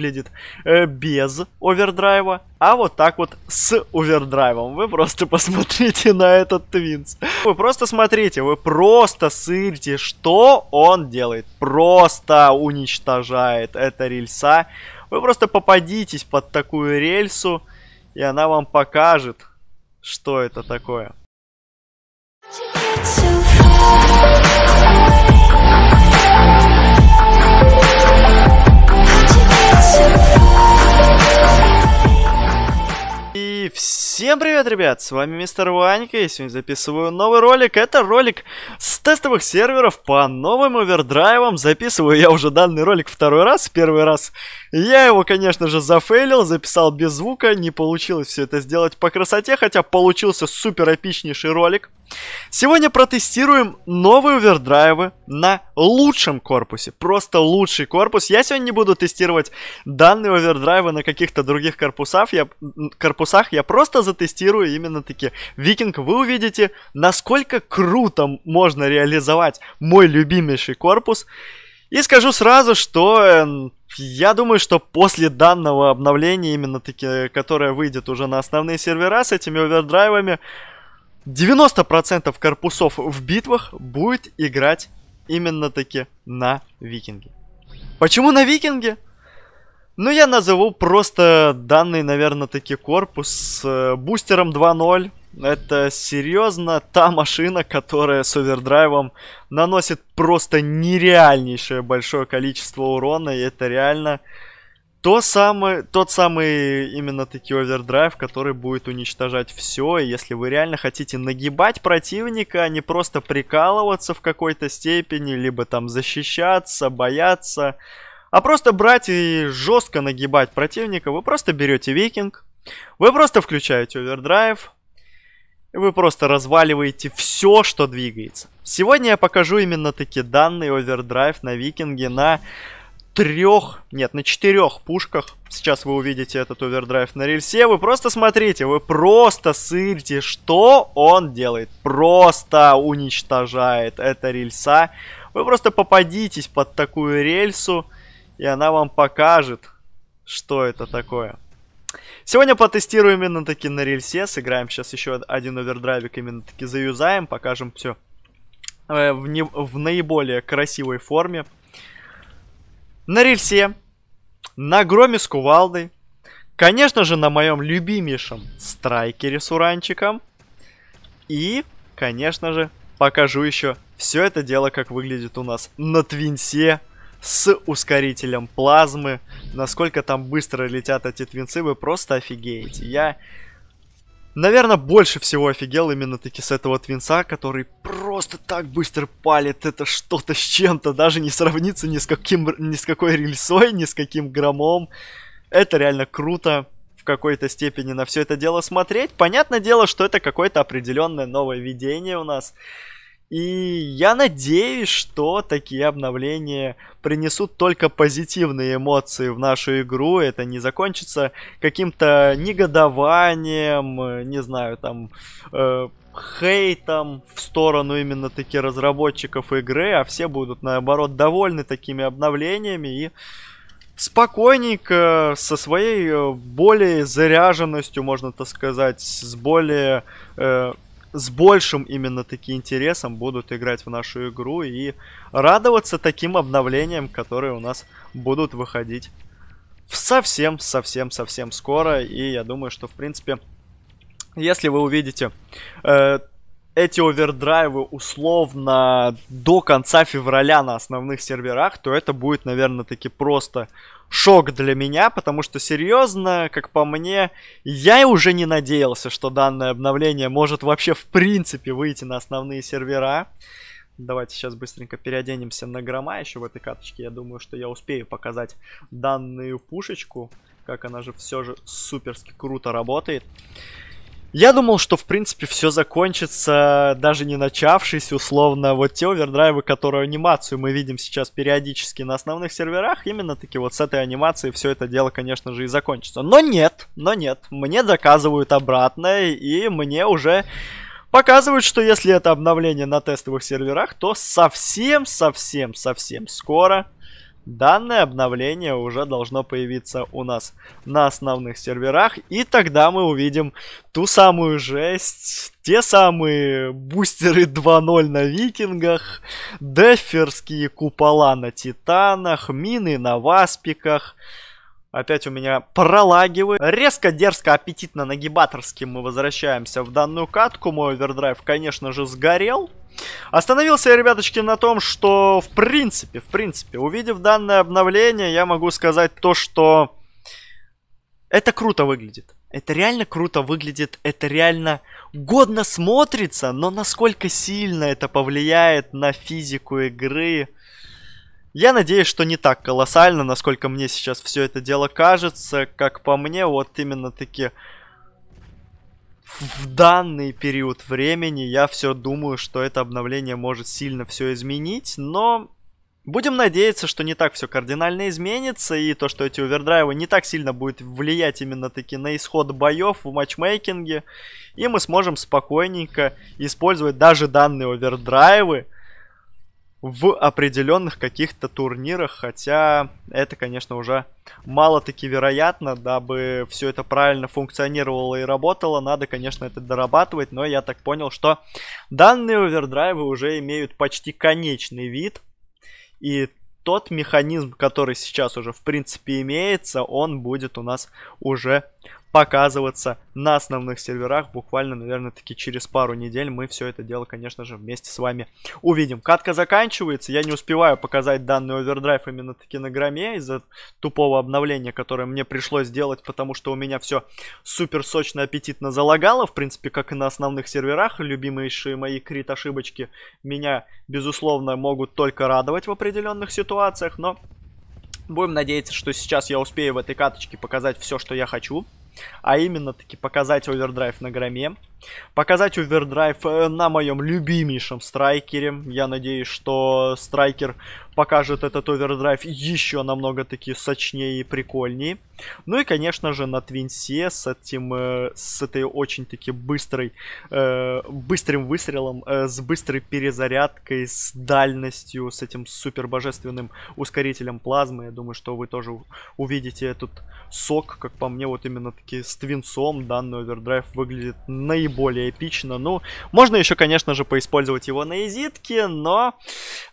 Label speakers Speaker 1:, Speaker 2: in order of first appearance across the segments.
Speaker 1: выглядит э, без овердрайва, а вот так вот с овердрайвом. Вы просто посмотрите на этот твинс. Вы просто смотрите, вы просто сырьте, что он делает. Просто уничтожает это рельса. Вы просто попадитесь под такую рельсу, и она вам покажет, что это такое. Всем привет, ребят, с вами Мистер Ванька, и сегодня записываю новый ролик. Это ролик с тестовых серверов по новым овердрайвам. Записываю я уже данный ролик второй раз, первый раз я его, конечно же, зафейлил, записал без звука, не получилось все это сделать по красоте, хотя получился супер эпичнейший ролик. Сегодня протестируем новые овердрайвы на лучшем корпусе. Просто лучший корпус. Я сегодня не буду тестировать данные овердрайва на каких-то других корпусах. Я, корпусах. я просто затестирую именно таки Викинг. Вы увидите, насколько круто можно реализовать мой любимейший корпус. И скажу сразу, что эм, я думаю, что после данного обновления, именно таки, которое выйдет уже на основные сервера с этими овердрайвами, 90% корпусов в битвах будет играть именно таки на викинге. Почему на викинге? Ну, я назову просто данный, наверное, таки корпус с э, бустером 2.0. Это серьезно та машина, которая с овердрайвом наносит просто нереальнейшее большое количество урона. И это реально то самый, тот самый именно таки овердрайв, который будет уничтожать все. И если вы реально хотите нагибать противника, а не просто прикалываться в какой-то степени, либо там защищаться, бояться, а просто брать и жестко нагибать противника, вы просто берете викинг, вы просто включаете овердрайв, и вы просто разваливаете все, что двигается. Сегодня я покажу именно таки данный овердрайв на викинге на трех, нет, на четырех пушках. Сейчас вы увидите этот овердрайв на рельсе. Вы просто смотрите, вы просто сырьте, что он делает. Просто уничтожает это рельса. Вы просто попадитесь под такую рельсу, и она вам покажет, что это такое. Сегодня потестируем именно таки на рельсе, сыграем сейчас еще один овердрайвик, именно таки заюзаем, покажем все э, в, не, в наиболее красивой форме на рельсе, на громе с кувалдой, конечно же, на моем любимейшем страйкере с уранчиком. И, конечно же, покажу еще все это дело, как выглядит у нас на твинсе с ускорителем плазмы. Насколько там быстро летят эти твинцы, вы просто офигеете. Я Наверное, больше всего офигел именно таки с этого твинца, который просто так быстро палит. Это что-то с чем-то, даже не сравнится ни с, каким, ни с какой рельсой, ни с каким громом. Это реально круто в какой-то степени на все это дело смотреть. Понятное дело, что это какое-то определенное новое видение у нас. И я надеюсь, что такие обновления принесут только позитивные эмоции в нашу игру. Это не закончится каким-то негодованием, не знаю, там... Э, хейтом в сторону именно таки разработчиков игры, а все будут наоборот довольны такими обновлениями и спокойненько, со своей э, более заряженностью, можно так сказать, с более э, с большим именно таки интересом будут играть в нашу игру и радоваться таким обновлениям, которые у нас будут выходить совсем, совсем, совсем скоро. И я думаю, что в принципе, если вы увидите э, эти овердрайвы условно до конца февраля на основных серверах, то это будет, наверное, таки просто шок для меня, потому что серьезно, как по мне, я уже не надеялся, что данное обновление может вообще в принципе выйти на основные сервера. Давайте сейчас быстренько переоденемся на грома еще в этой каточке. Я думаю, что я успею показать данную пушечку, как она же все же суперски круто работает. Я думал, что, в принципе, все закончится, даже не начавшись, условно, вот те овердрайвы, которые анимацию мы видим сейчас периодически на основных серверах, именно таки вот с этой анимацией все это дело, конечно же, и закончится. Но нет, но нет, мне доказывают обратное, и мне уже показывают, что если это обновление на тестовых серверах, то совсем, совсем, совсем скоро Данное обновление уже должно появиться у нас на основных серверах, и тогда мы увидим ту самую жесть, те самые бустеры 2.0 на викингах, деферские купола на титанах, мины на васпиках, Опять у меня пролагивает. Резко, дерзко, аппетитно, нагибаторски мы возвращаемся в данную катку. Мой овердрайв, конечно же, сгорел. Остановился я, ребяточки, на том, что в принципе, в принципе, увидев данное обновление, я могу сказать то, что это круто выглядит. Это реально круто выглядит, это реально годно смотрится, но насколько сильно это повлияет на физику игры, я надеюсь, что не так колоссально, насколько мне сейчас все это дело кажется. Как по мне, вот именно таки в данный период времени я все думаю, что это обновление может сильно все изменить, но будем надеяться, что не так все кардинально изменится, и то, что эти овердрайвы не так сильно будет влиять именно таки на исход боев в матчмейкинге, и мы сможем спокойненько использовать даже данные овердрайвы, в определенных каких-то турнирах, хотя это, конечно, уже мало-таки вероятно, дабы все это правильно функционировало и работало, надо, конечно, это дорабатывать, но я так понял, что данные овердрайвы уже имеют почти конечный вид, и тот механизм, который сейчас уже в принципе имеется, он будет у нас уже показываться на основных серверах. Буквально, наверное, таки через пару недель мы все это дело, конечно же, вместе с вами увидим. Катка заканчивается. Я не успеваю показать данный овердрайв именно таки на громе из-за тупого обновления, которое мне пришлось сделать, потому что у меня все супер сочно, аппетитно залагало. В принципе, как и на основных серверах. Любимейшие мои крит-ошибочки меня, безусловно, могут только радовать в определенных ситуациях, но... Будем надеяться, что сейчас я успею в этой каточке показать все, что я хочу а именно таки показать овердрайв на громе, Показать овердрайв э, на моем любимейшем страйкере. Я надеюсь, что страйкер покажет этот овердрайв еще намного таки сочнее и прикольнее. Ну и, конечно же, на твинсе с этим, э, с этой очень-таки быстрой, э, быстрым выстрелом, с быстрой перезарядкой, с дальностью, с этим супер божественным ускорителем плазмы. Я думаю, что вы тоже увидите этот сок, как по мне, вот именно таки с твинсом данный овердрайв выглядит наиболее более эпично. Ну, можно еще, конечно же, поиспользовать его на изитке, но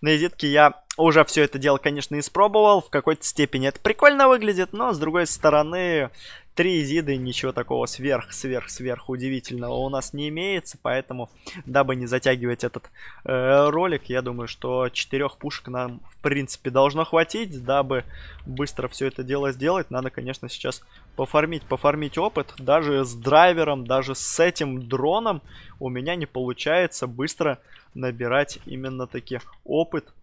Speaker 1: на изитке я уже все это дело, конечно, испробовал. В какой-то степени это прикольно выглядит, но, с другой стороны, Три зиды ничего такого сверх-сверх-сверх удивительного у нас не имеется, поэтому, дабы не затягивать этот э, ролик, я думаю, что четырех пушек нам, в принципе, должно хватить, дабы быстро все это дело сделать. Надо, конечно, сейчас пофармить, пофармить опыт. Даже с драйвером, даже с этим дроном у меня не получается быстро набирать именно таки опыт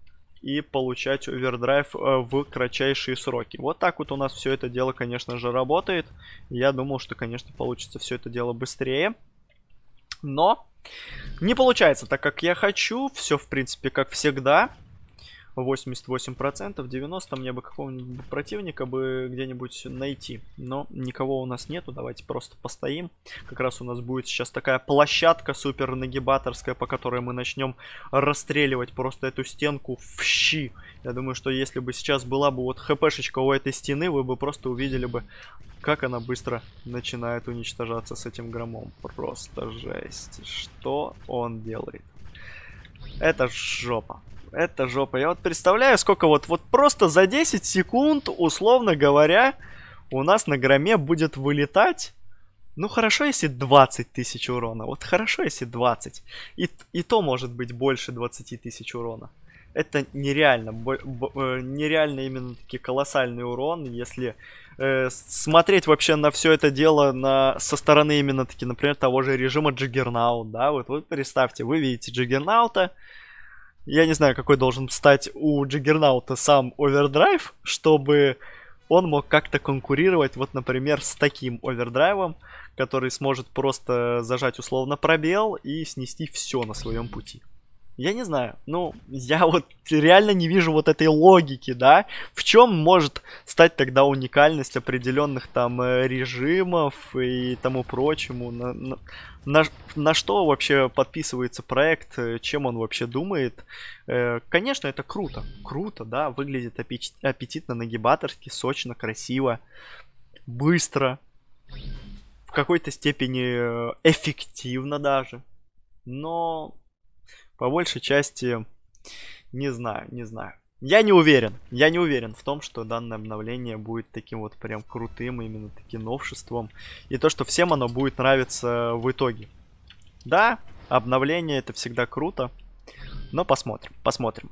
Speaker 1: и получать овердрайв э, в кратчайшие сроки. Вот так вот у нас все это дело, конечно же, работает. Я думал, что, конечно, получится все это дело быстрее. Но не получается так, как я хочу. Все, в принципе, как всегда. 88%, 90 мне бы какого-нибудь противника бы где-нибудь найти. Но никого у нас нету, давайте просто постоим. Как раз у нас будет сейчас такая площадка супер нагибаторская, по которой мы начнем расстреливать просто эту стенку в щи. Я думаю, что если бы сейчас была бы вот хпшечка у этой стены, вы бы просто увидели бы, как она быстро начинает уничтожаться с этим громом. Просто жесть. Что он делает? Это жопа. Это жопа. Я вот представляю, сколько вот, вот просто за 10 секунд, условно говоря, у нас на громе будет вылетать. Ну хорошо, если 20 тысяч урона. Вот хорошо, если 20. И, и то может быть больше 20 тысяч урона. Это нереально. Бо, бо, э, нереально именно таки колоссальный урон, если э, смотреть вообще на все это дело на, со стороны именно таки, например, того же режима Джиггернаут. Да, вот вы представьте, вы видите Джиггернаута, я не знаю, какой должен стать у Джиггернаута сам овердрайв, чтобы он мог как-то конкурировать, вот, например, с таким овердрайвом, который сможет просто зажать условно пробел и снести все на своем пути. Я не знаю. Ну, я вот реально не вижу вот этой логики, да? В чем может стать тогда уникальность определенных там э, режимов и тому прочему? На, на, на, на что вообще подписывается проект? Э, чем он вообще думает? Э, конечно, это круто. Круто, да? Выглядит аппетитно, нагибаторски, сочно, красиво, быстро. В какой-то степени эффективно даже. Но по большей части не знаю, не знаю. Я не уверен, я не уверен в том, что данное обновление будет таким вот прям крутым именно таким новшеством. И то, что всем оно будет нравиться в итоге. Да, обновление это всегда круто, но посмотрим, посмотрим.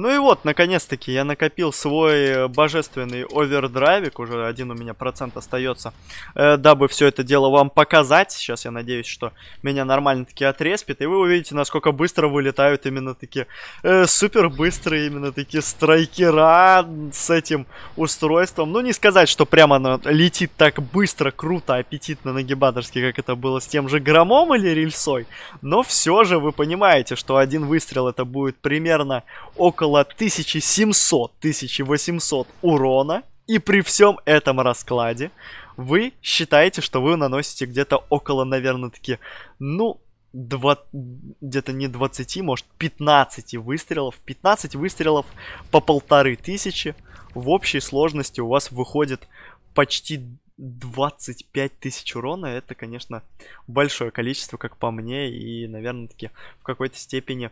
Speaker 1: Ну и вот, наконец-таки я накопил свой э, божественный овердрайвик, уже один у меня процент остается, э, дабы все это дело вам показать. Сейчас я надеюсь, что меня нормально-таки отреспит, и вы увидите, насколько быстро вылетают именно такие э, супер быстрые именно такие страйкера с этим устройством. Ну не сказать, что прямо оно летит так быстро, круто, аппетитно, нагибаторски, как это было с тем же громом или рельсой, но все же вы понимаете, что один выстрел это будет примерно около около 1700-1800 урона. И при всем этом раскладе вы считаете, что вы наносите где-то около, наверное, таки, ну, где-то не 20, может 15 выстрелов. 15 выстрелов по полторы тысячи. В общей сложности у вас выходит почти 25 тысяч урона. Это, конечно, большое количество, как по мне. И, наверное, таки в какой-то степени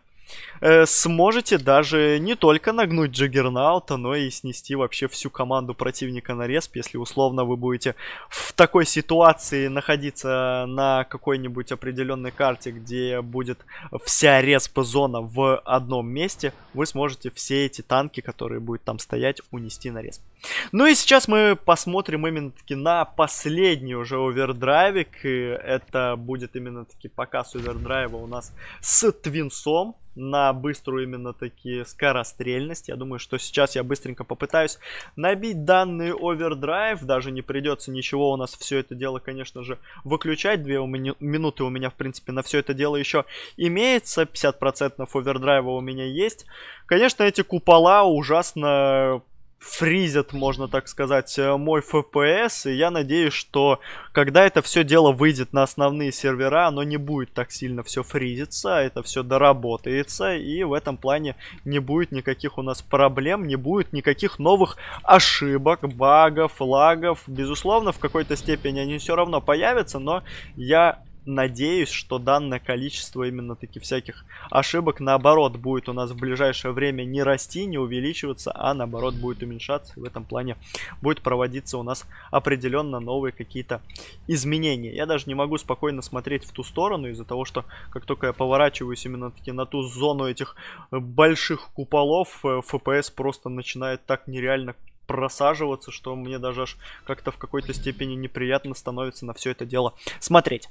Speaker 1: Э, сможете даже не только нагнуть Джаггернаута, но и снести вообще всю команду противника на респ, если условно вы будете в такой ситуации находиться на какой-нибудь определенной карте, где будет вся респ-зона в одном месте, вы сможете все эти танки, которые будут там стоять, унести на респ. Ну и сейчас мы посмотрим именно-таки на последний уже овердрайвик. это будет именно-таки показ овердрайва у нас с Твинсом на быструю именно такие скорострельность. Я думаю, что сейчас я быстренько попытаюсь набить данные овердрайв. Даже не придется ничего у нас все это дело, конечно же, выключать. Две у меня, минуты у меня, в принципе, на все это дело еще имеется. 50% овердрайва у меня есть. Конечно, эти купола ужасно фризят, можно так сказать, э, мой FPS, и я надеюсь, что когда это все дело выйдет на основные сервера, оно не будет так сильно все фризиться, это все доработается, и в этом плане не будет никаких у нас проблем, не будет никаких новых ошибок, багов, лагов. Безусловно, в какой-то степени они все равно появятся, но я надеюсь, что данное количество именно таки всяких ошибок, наоборот, будет у нас в ближайшее время не расти, не увеличиваться, а наоборот будет уменьшаться. В этом плане будет проводиться у нас определенно новые какие-то изменения. Я даже не могу спокойно смотреть в ту сторону из-за того, что как только я поворачиваюсь именно таки на ту зону этих больших куполов, FPS э, просто начинает так нереально просаживаться, что мне даже аж как-то в какой-то степени неприятно становится на все это дело смотреть.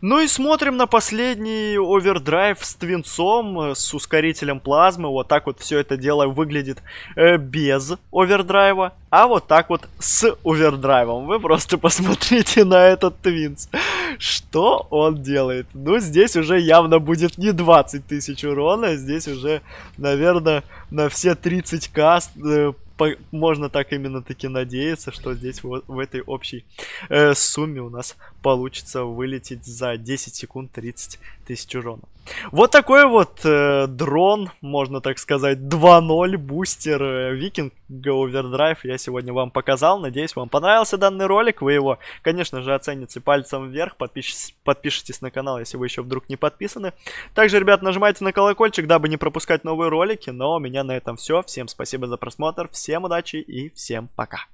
Speaker 1: Ну и смотрим на последний овердрайв с твинцом, э, с ускорителем плазмы. Вот так вот все это дело выглядит э, без овердрайва, а вот так вот с овердрайвом. Вы просто посмотрите на этот твинс. Что он делает? Ну, здесь уже явно будет не 20 тысяч урона, здесь уже, наверное, на все 30к можно так именно таки надеяться, что здесь вот в этой общей э, сумме у нас получится вылететь за 10 секунд 30 тысяч урона. Вот такой вот э, дрон, можно так сказать, 2.0 бустер э, Викинг Overdrive я сегодня вам показал. Надеюсь, вам понравился данный ролик. Вы его, конечно же, оцените пальцем вверх. Подпишитесь, подпишитесь на канал, если вы еще вдруг не подписаны. Также, ребят, нажимайте на колокольчик, дабы не пропускать новые ролики. Но у меня на этом все. Всем спасибо за просмотр, всем удачи и всем пока.